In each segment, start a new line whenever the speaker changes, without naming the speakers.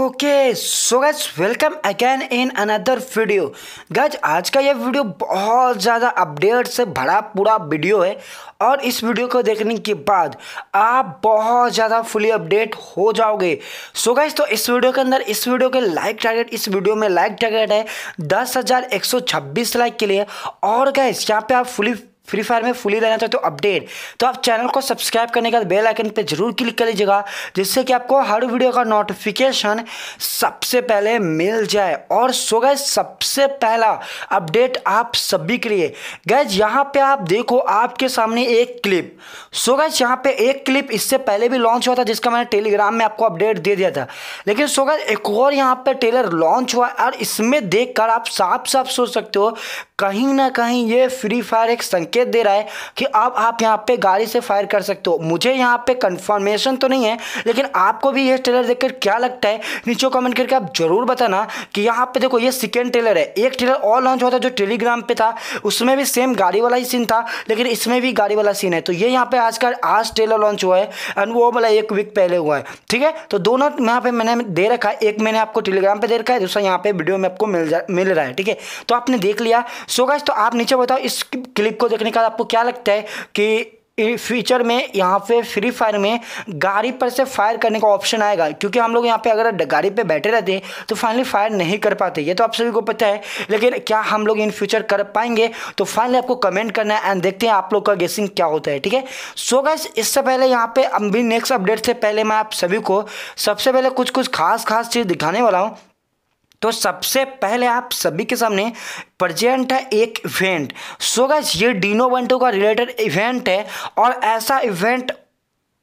okay so guys welcome again in another video guys आज का यह वीडियो बहुत ज़्यादा अपडेट से भरा पूरा वीडियो है और इस वीडियो को देखने के बाद आप बहुत ज़्यादा फुली अपडेट हो जाओगे सो so गज तो इस वीडियो के अंदर इस वीडियो के लाइक टारगेट इस वीडियो में लाइक टारगेट है दस हज़ार एक सौ छब्बीस लाइक के लिए और गैस यहाँ पे आप फुली फ्री फायर में फुली रहना चाहते हो अपडेट तो आप चैनल को सब्सक्राइब करने के बाद बेल आइकन पर जरूर क्लिक कर लीजिएगा जिससे कि आपको हर वीडियो का नोटिफिकेशन सबसे पहले मिल जाए और सो गए सबसे पहला अपडेट आप सभी के लिए गैज यहाँ पे आप देखो आपके सामने एक क्लिप सो गैज यहाँ पे एक क्लिप इससे पहले भी लॉन्च हुआ था जिसका मैंने टेलीग्राम में आपको अपडेट दे दिया था लेकिन सो गैज एक और यहाँ पर टेलर लॉन्च हुआ और इसमें देख आप साफ साफ सोच सकते हो कहीं ना कहीं ये फ्री फायर एक संकेत दे रहा है कि अब आप यहाँ पे गाड़ी से फायर कर सकते हो मुझे यहाँ पे कंफर्मेशन तो नहीं है लेकिन आपको भी ये ट्रेलर देखकर क्या लगता है नीचे कमेंट करके आप जरूर बताना कि यहाँ पे देखो ये सेकेंड ट्रेलर है एक ट्रेलर और लॉन्च हुआ था जो टेलीग्राम पे था उसमें भी सेम गाड़ी वाला ही सीन था लेकिन इसमें भी गाड़ी वाला सीन है तो ये यहाँ पे आज का आज ट्रेलर लॉन्च हुआ है एंड वो बोला एक वीक पहले हुआ है ठीक है तो दोनों यहाँ पे मैंने दे रखा है एक मैंने आपको टेलीग्राम पर दे रखा है दूसरा यहाँ पे वीडियो में आपको मिल जा मिल रहा है ठीक है तो आपने देख लिया सो गाइस तो आप नीचे बताओ इस क्लिप को देख के बाद आपको क्या लगता है कि फ्यूचर में यहाँ पे फ्री फायर में गाड़ी पर से फायर करने का ऑप्शन आएगा क्योंकि हम लोग यहाँ पे अगर गाड़ी पे बैठे रहते हैं तो फाइनली फायर नहीं कर पाते ये तो आप सभी को पता है लेकिन क्या हम लोग इन फ्यूचर कर पाएंगे तो फाइनली आपको कमेंट करना है एंड देखते हैं आप लोग का गेसिंग क्या होता है ठीक है सो गैस इससे पहले यहाँ पर अभी नेक्स्ट अपडेट से पहले मैं आप सभी को सबसे पहले कुछ कुछ खास खास चीज़ दिखाने वाला हूँ तो सबसे पहले आप सभी के सामने प्रजेंट है एक इवेंट सो गैस ये डीनो बंटू का रिलेटेड इवेंट है और ऐसा इवेंट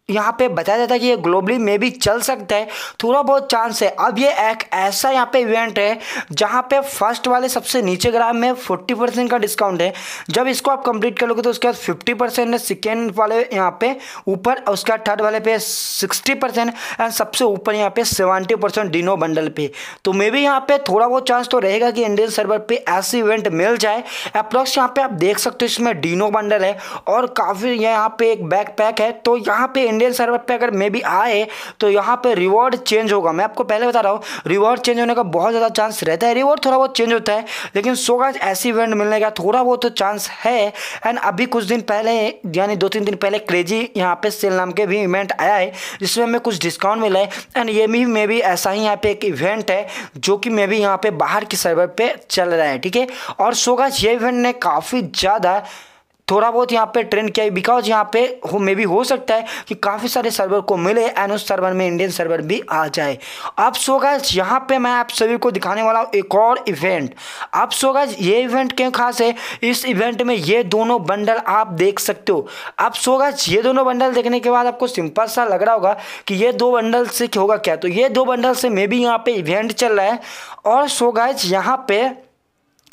यहाँ पे बताया जाता है कि ये ग्लोबली में भी चल सकता है थोड़ा बहुत चांस है अब ये एक ऐसा यहाँ पे इवेंट है जहाँ पे फर्स्ट वाले सबसे नीचे ग्राम में 40 परसेंट का डिस्काउंट है जब इसको आप कंप्लीट कर लोगे तो उसके बाद 50 परसेंट है सेकेंड वाले यहाँ पे ऊपर उसके बाद थर्ड वाले पे 60 परसेंट एंड सबसे ऊपर यहाँ पे सेवेंटी परसेंट डिनो बंडल पे तो मे भी यहाँ पे थोड़ा बहुत चांस तो रहेगा कि इंडियन सर्वर पर ऐसे इवेंट मिल जाए अप्रॉक्स यहाँ पे आप देख सकते हो इसमें डिनो बंडल है और काफ़ी यहाँ पे एक बैक पैक है तो यहाँ पे इंडियन सर्वर पे अगर मे भी आए तो यहाँ पे रिवॉर्ड चेंज होगा मैं आपको पहले बता रहा हूँ रिवॉर्ड चेंज होने का बहुत ज़्यादा चांस रहता है रिवॉर्ड थोड़ा बहुत चेंज होता है लेकिन सोगा ऐसी इवेंट मिलने का थोड़ा बहुत तो चांस है एंड अभी कुछ दिन पहले यानी दो तीन दिन पहले क्रेजी यहाँ पे सेल नाम के भी इवेंट आया है जिसमें हमें कुछ डिस्काउंट मिला है एंड ये भी मे भी ऐसा ही यहाँ पे एक इवेंट है जो कि मे भी यहाँ पे बाहर के सर्वर पे चल रहा है ठीक है और सोगाज ये इवेंट ने काफ़ी ज़्यादा थोड़ा बहुत यहाँ पे ट्रेंड किया बिकॉज यहाँ पे हो मे भी हो सकता है कि काफ़ी सारे सर्वर को मिले एंड उस सर्वर में इंडियन सर्वर भी आ जाए आप सो गैस यहाँ पे मैं आप सभी को दिखाने वाला हूँ एक और इवेंट आप सो गैस ये इवेंट क्यों खास है इस इवेंट में ये दोनों बंडल आप देख सकते हो आप सो गैस ये दोनों बंडल देखने के बाद आपको सिंपल सा लग रहा होगा कि ये दो बंडल से होगा क्या तो ये दो बंडल से मे भी यहाँ पे इवेंट चल रहा है और सो गैस यहाँ पर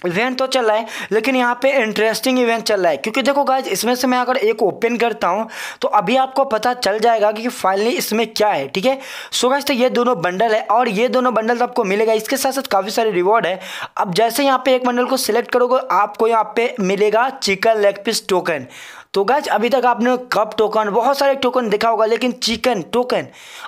इवेंट तो चल रहा है लेकिन यहाँ पे इंटरेस्टिंग इवेंट चल रहा है क्योंकि देखो गाइज इसमें से मैं अगर एक ओपन करता हूँ तो अभी आपको पता चल जाएगा कि फाइनली इसमें क्या है ठीक है सो गाइज तो ये दोनों बंडल है और ये दोनों बंडल तो आपको मिलेगा इसके साथ साथ काफ़ी सारे रिवॉर्ड है अब जैसे यहाँ पे एक बंडल को सिलेक्ट करोगे आपको यहाँ पे मिलेगा चिकन लेग पीस टोकन तो गैज अभी तक आपने कप टोकन बहुत सारे टोकन देखा होगा लेकिन चिकन टोकन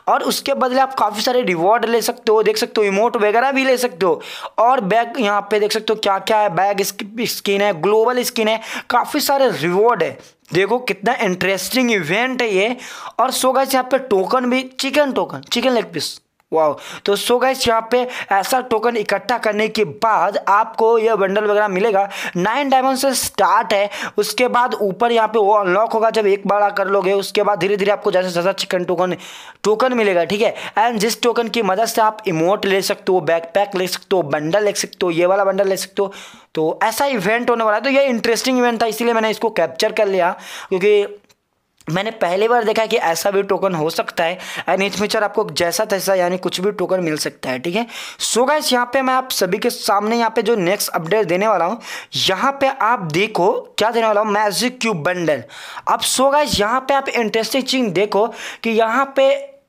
और उसके बदले आप काफ़ी सारे रिवॉर्ड ले सकते हो देख सकते हो इमोट वगैरह भी ले सकते हो और बैग यहाँ पे देख सकते हो क्या क्या है बैग स्किन है ग्लोबल स्किन है काफ़ी सारे रिवॉर्ड है देखो कितना इंटरेस्टिंग इवेंट है ये और सो गैज यहाँ पे टोकन भी chicken token chicken leg piece वाह तो सो गाइस यहाँ पे ऐसा टोकन इकट्ठा करने के बाद आपको यह बंडल वगैरह मिलेगा नाइन डायमंड से स्टार्ट है उसके बाद ऊपर यहाँ पे वो अनलॉक होगा जब एक बार कर लोगे उसके बाद धीरे धीरे आपको जैसे जैसा चिकन टोकन टोकन मिलेगा ठीक है एंड जिस टोकन की मदद से आप इमोट ले सकते हो बैकपैक ले सकते हो बंडल ले सकते हो ये वाला बंडल ले सकते हो तो ऐसा इवेंट होने वाला है तो ये इंटरेस्टिंग इवेंट था इसीलिए मैंने इसको कैप्चर कर लिया क्योंकि मैंने पहली बार देखा कि ऐसा भी टोकन हो सकता है एंड इन फ्यूचर आपको जैसा तैसा यानी कुछ भी टोकन मिल सकता है ठीक है सो गाइस यहाँ पे मैं आप सभी के सामने यहाँ पे जो नेक्स्ट अपडेट देने वाला हूँ यहाँ पे आप देखो क्या देने वाला हूँ मैजिक क्यूब बंडल अब सो गाइस यहाँ पे आप इंटरेस्टिंग चीज देखो कि यहाँ पे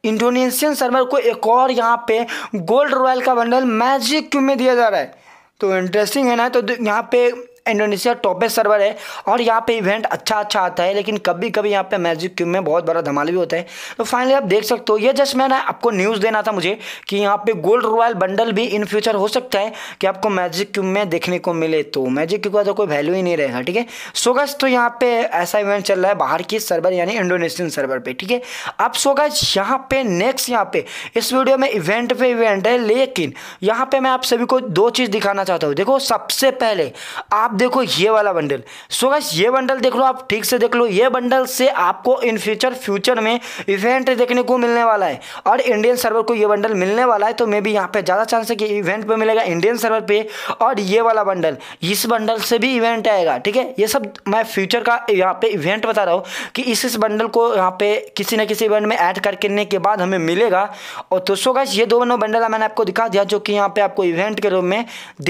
इंडोनेशियन सर्वर को एक और यहाँ पे गोल्ड रॉयल का बंडल मैजिक क्यूब में दिया जा रहा है तो इंटरेस्टिंग है ना तो यहाँ पे इंडोनेशिया टॉपेस्ट सर्वर है और यहाँ पे इवेंट अच्छा अच्छा आता है लेकिन कभी कभी यहाँ पे मैजिक क्यूब में बहुत बड़ा धमाल भी होता है तो फाइनली आप देख सकते हो ये जस्ट मैंने आपको न्यूज़ देना था मुझे कि यहाँ पे गोल्ड रॉयल बंडल भी इन फ्यूचर हो सकता है कि आपको मैजिक क्यूब में देखने को मिले तो मैजिक क्यूब का तो कोई वैल्यू ही नहीं रहेगा ठीक है सो गज तो यहाँ पे ऐसा इवेंट चल रहा है बाहर की सर्वर यानी इंडोनेशियन सर्वर पर ठीक है अब सो गज यहाँ पे नेक्स्ट यहाँ पे इस वीडियो में इवेंट पे इवेंट है लेकिन यहाँ पे मैं आप सभी को दो चीज़ दिखाना चाहता हूँ देखो सबसे पहले आप देखो ये वाला बंडल सो so ये बंडल देख लो आप ठीक से देख लो ये बंडल से आपको इन फ्यूचर फ्यूचर में इवेंट देखने को मिलने वाला है और इंडियन सर्वर को ये बंडल मिलने वाला है तो मे भी यहाँ पे ज़्यादा चांस है कि इवेंट पे मिलेगा इंडियन सर्वर पे और ये वाला बंडल इस बंडल से भी इवेंट आएगा ठीक है ये सब मैं फ्यूचर का यहाँ पे इवेंट बता रहा हूँ कि इस इस बंडल को यहाँ पे किसी न किसी इवेंट में ऐड करने के बाद हमें मिलेगा और तो सो गैस ये दोनों बंडल मैंने आपको दिखा दिया जो कि यहाँ पे आपको इवेंट के रूप में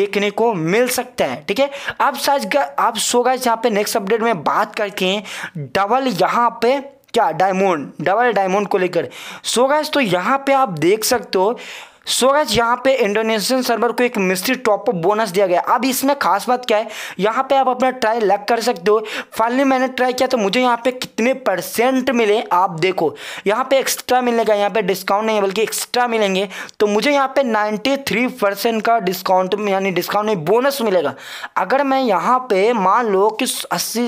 देखने को मिल सकता है ठीक है आप साइज आप सो गए यहाँ पे नेक्स्ट अपडेट में बात करते हैं डबल यहाँ पे क्या डायमंड डबल डायमंड को लेकर सो गैस तो यहाँ पे आप देख सकते हो सो so गैस यहाँ पे इंडोनेशियन सर्वर को एक मिस्ट्री टॉप अप बोनस दिया गया अब इसमें खास बात क्या है यहाँ पे आप अपना ट्राई लग कर सकते हो फाइनली मैंने ट्राई किया तो मुझे यहाँ पे कितने परसेंट मिले आप देखो यहाँ पे एक्स्ट्रा मिलने का यहाँ पे डिस्काउंट नहीं है बल्कि एक्स्ट्रा मिलेंगे तो मुझे यहाँ पे नाइन्टी का डिस्काउंट यानी डिस्काउंट नहीं बोनस मिलेगा अगर मैं यहाँ पर मान लो कि अस्सी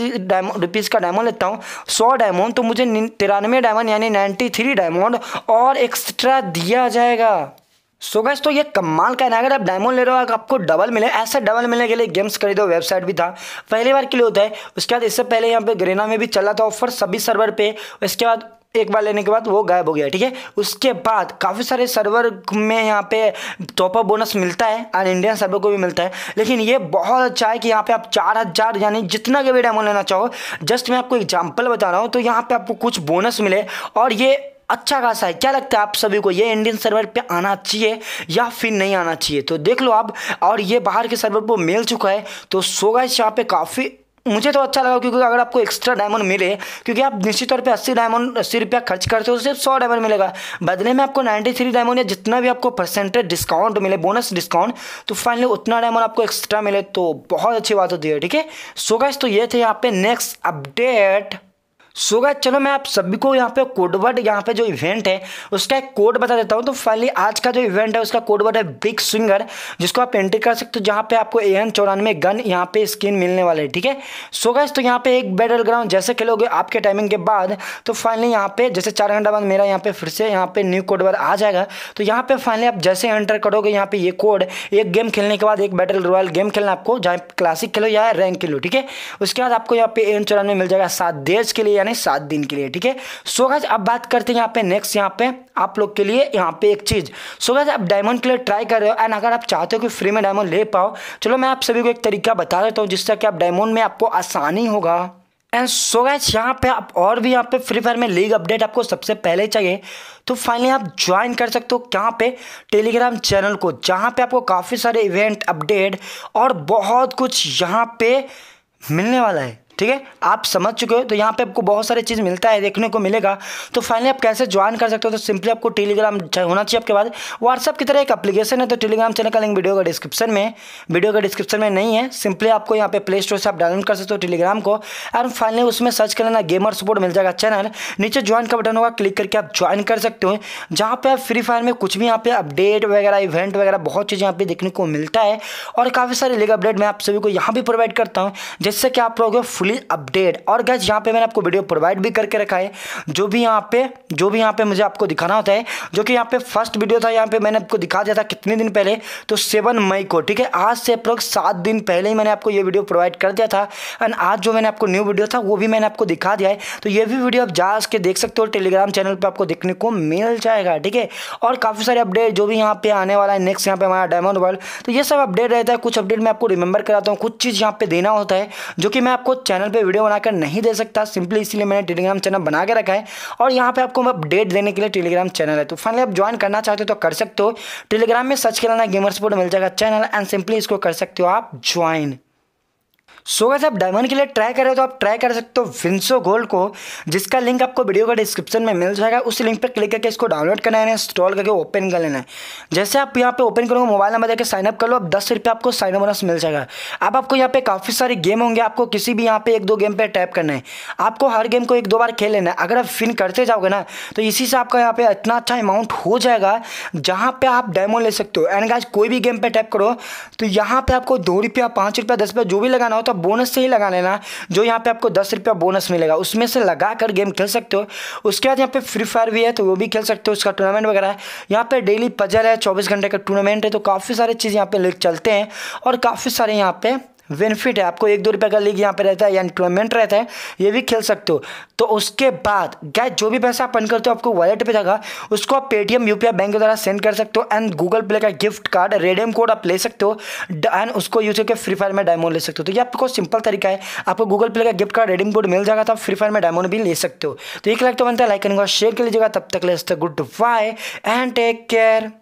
रुपीज़ का डायमंड लेता हूँ सौ डायमंड तो मुझे तिरानवे डायमंड यानी नाइन्टी डायमंड और एक्स्ट्रा दिया जाएगा सो so गैस तो ये कमाल का है अगर आप डायमंड ले रहे हो अगर आपको डबल मिले ऐसा डबल मिलने के लिए गेम्स खरीदो वेबसाइट भी था पहली बार के लिए होता है उसके बाद इससे पहले यहाँ पे ग्रेना में भी चला था ऑफर सभी सर्वर पे उसके बाद एक बार लेने के बाद वो गायब हो गया ठीक है उसके बाद काफ़ी सारे सर्वर में यहाँ पे टॉपअप बोनस मिलता है और इंडियन सर्वर को भी मिलता है लेकिन ये बहुत अच्छा है कि यहाँ पे आप चार हज़ार यानी जितना के भी डायमंड लेना चाहो जस्ट मैं आपको एग्जांपल बता रहा हूँ तो यहाँ पे आपको कुछ बोनस मिले और ये अच्छा खासा है क्या लगता है आप सभी को ये इंडियन सर्वर पे आना चाहिए या फिर नहीं आना चाहिए तो देख लो आप और ये बाहर के सर्वर पर मिल चुका है तो सो गाइस यहाँ पे काफ़ी मुझे तो अच्छा लगा क्योंकि अगर आपको एक्स्ट्रा डायमंड मिले क्योंकि आप निश्चित तौर पे अस्सी डायमंड अस्सी रुपया खर्च करते हो सिर्फ सौ डायमंड मिलेगा बदले में आपको नाइन्टी थ्री डायमंड या जितना भी आपको परसेंटेज डिस्काउंट मिले बोनस डिस्काउंट तो फाइनली उतना डायमंड आपको एक्स्ट्रा मिले तो बहुत अच्छी बात होती है ठीक है सो गैस तो ये थे यहाँ पे नेक्स्ट अपडेट सो so चलो मैं आप सभी को यहाँ पे कोडवर्ड यहाँ पे जो इवेंट है उसका एक कोड बता देता हूँ तो फाइनली आज का जो इवेंट है उसका कोडवर्ड है बिग स्विंगर जिसको आप एंट्री कर सकते हो जहाँ पे आपको ए एन चौरानवे गन यहाँ पे स्किन मिलने वाले ठीक है सो गए तो यहाँ पे एक बैटल ग्राउंड जैसे खेलोगे आपके टाइमिंग के बाद तो फाइनली यहाँ पे जैसे चार घंटा बाद मेरा यहाँ पे फिर से यहाँ पे न्यू कोडवर्ड आ जाएगा तो यहाँ पे फाइनली आप जैसे एंटर करोगे यहाँ पे ये कोड एक गेम खेलने के बाद एक बैटल रॉयल गेम खेलना आपको जहाँ क्लासिक खेलो या रैंक खेलो ठीक है उसके बाद आपको यहाँ पे ए एन चौरानवे मिल जाएगा सात देश के लिए यानी सात दिन के लिए ठीक है सो गज अब बात करते हैं यहाँ पे नेक्स्ट यहाँ पे आप लोग के लिए यहाँ पे एक चीज़ सो गज आप डायमंड के लिए ट्राई कर रहे हो एंड अगर आप चाहते हो कि फ्री में डायमंड ले पाओ चलो मैं आप सभी को एक तरीका बता देता हूँ जिससे कि आप डायमंड में आपको आसानी होगा एंड सो गैस यहाँ पे आप और भी यहाँ पे फ्री फायर में लीग अपडेट आपको सबसे पहले चाहिए तो फाइनली आप ज्वाइन कर सकते हो कहाँ पे टेलीग्राम चैनल को जहाँ पे आपको काफ़ी सारे इवेंट अपडेट और बहुत कुछ यहाँ पे मिलने वाला है ठीक है आप समझ चुके हो तो यहाँ पे आपको बहुत सारी चीज़ मिलता है देखने को मिलेगा तो फाइनली आप कैसे ज्वाइन कर सकते हो तो सिंपली आपको टेलीग्राम होना चाहिए आपके बाद व्हाट्सअप की तरह एक अपलीकेशन है तो टेलीग्राम चैनल का लिंक वीडियो का डिस्क्रिप्शन में वीडियो का डिस्क्रिप्शन में नहीं है सिंपली आपको यहाँ पे प्ले स्टोर से आप डाउनलोड कर सकते हो टेलीग्राम को और फाइनली उसमें सर्च कर लेना गेमर सपोर्ट मिल जाएगा चैनल नीचे ज्वाइन का बटन होगा क्लिक करके आप ज्वाइन कर सकते हो जहाँ पर आप फ्री फायर में कुछ भी यहाँ पे अपडेट वगैरह इवेंट वगैरह बहुत चीज़ यहाँ पे देखने को मिलता है और काफ़ी सारे लीग अपडेट मैं आप सभी को यहाँ भी प्रोवाइड करता हूँ जिससे कि आप लोग फुल प्लीज़ अपडेट और गैस यहाँ पे मैंने आपको वीडियो प्रोवाइड भी करके रखा है जो भी यहाँ पे जो भी यहाँ पे मुझे आपको दिखाना होता है जो कि यहाँ पे फर्स्ट वीडियो था यहाँ पे मैंने आपको दिखा दिया था कितने दिन पहले तो सेवन मई को ठीक है आज से अप्रोक्स सात दिन पहले ही मैंने आपको ये वीडियो प्रोवाइड कर दिया था एंड आज जो मैंने आपको न्यू वीडियो था वो भी मैंने आपको दिखा दिया है तो ये भी वीडियो आप जा के देख सकते हो टेलीग्राम चैनल पर आपको देखने को मिल जाएगा ठीक है और काफ़ी सारे अपडेट जो भी यहाँ पे आने वाला है नेक्स्ट यहाँ पे हमारा डायमंड वर्ल्ड तो ये सब अपडेट रहता है कुछ अपडेट मैं आपको रिमेंबर कराता हूँ कुछ चीज़ यहाँ पे देना होता है जो कि मैं आपको चैनल चैनल पे वीडियो बनाकर नहीं दे सकता सिंपली इसलिए मैंने टेलीग्राम चैनल बना के रखा है और यहाँ पे आपको अपडेट देने के लिए टेलीग्राम चैनल है तो फाइनली आप ज्वाइन करना चाहते हो तो कर सकते हो टेलीग्राम में सर्च करना गेमर सपोर्ट मिल जाएगा चैनल एंड सिंपली इसको कर सकते हो आप ज्वाइन सो अगर आप डायमंड के लिए ट्राई करें तो आप ट्राई कर सकते हो विंसो गोल्ड को जिसका लिंक आपको वीडियो का डिस्क्रिप्शन में मिल जाएगा उस लिंक पर क्लिक करके इसको डाउनलोड करना है इंस्टॉल करके ओपन कर लेना है जैसे आप यहाँ पे ओपन करोगे मोबाइल नंबर देकर साइनअप कर लो आप दस रुपये आपको साइन बोनस मिल जाएगा अब आपको यहाँ पे काफ़ी सारे गेम होंगे आपको किसी भी यहाँ पे एक दो गेम पर टैप करना है आपको हर गेम को एक दो बार खेल लेना है अगर आप फिन करते जाओगे ना तो इसी से आपका यहाँ पे इतना अच्छा अमाउंट हो जाएगा जहाँ पर आप डायमंड ले सकते हो एंड गाज कोई भी गेम पर टैप करो तो यहाँ पर आपको दो रुपया पाँच रुपया दस रुपया जो भी लगाना हो हो तो बोनस से ही लगा लेना जो यहाँ पे आपको दस रुपया बोनस मिलेगा उसमें से लगा कर गेम खेल सकते हो उसके बाद यहाँ पे फ्री फायर भी है तो वो भी खेल सकते हो उसका टूर्नामेंट वगैरह है यहाँ पे डेली पजल है चौबीस घंटे का टूर्नामेंट है तो काफ़ी सारे चीज़ यहाँ पे चलते हैं और काफ़ी सारे यहाँ पे बेनिफिट है आपको एक दो रुपये का लीग यहाँ पे रहता है या एम्प्लॉयमेंट रहता है ये भी खेल सकते हो तो उसके बाद गाय जो भी पैसा आप करते हो आपको वॉलेट पे जाएगा उसको आप पेटीएम यू बैंक के द्वारा सेंड कर सकते हो एंड गूगल प्ले का गिफ्ट कार्ड रेडियम कोड आप ले सकते हो एंड उसको यूज करके फ्री फायर में डायमंड ले सकते हो तो ये आपको सिंपल तरीका है आपको गूगल प्ले का गिफ्ट कार्ड रेडियम कोड मिल जाएगा तो फ्री फायर में डायमंड भी ले सकते हो तो एक लाइक तो बनता है लाइक करेंगे शेयर कर लीजिएगा तब तक ले good bye and take care